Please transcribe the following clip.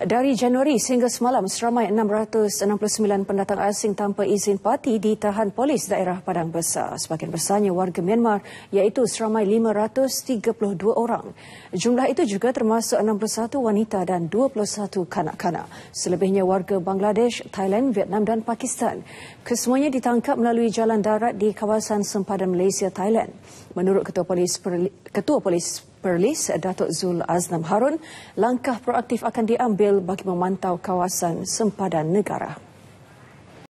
Dari Januari sehingga semalam, seramai 669 pendatang asing tanpa izin parti ditahan polis daerah Padang Besar. Sebagian besarnya warga Myanmar, iaitu seramai 532 orang. Jumlah itu juga termasuk 61 wanita dan 21 kanak-kanak. Selebihnya warga Bangladesh, Thailand, Vietnam dan Pakistan. Kesemuanya ditangkap melalui jalan darat di kawasan sempadan Malaysia, Thailand. Menurut Ketua Polis, Ketua polis Perlis Datuk Zul Aznam Harun, langkah proaktif akan diambil bagi memantau kawasan sempadan negara.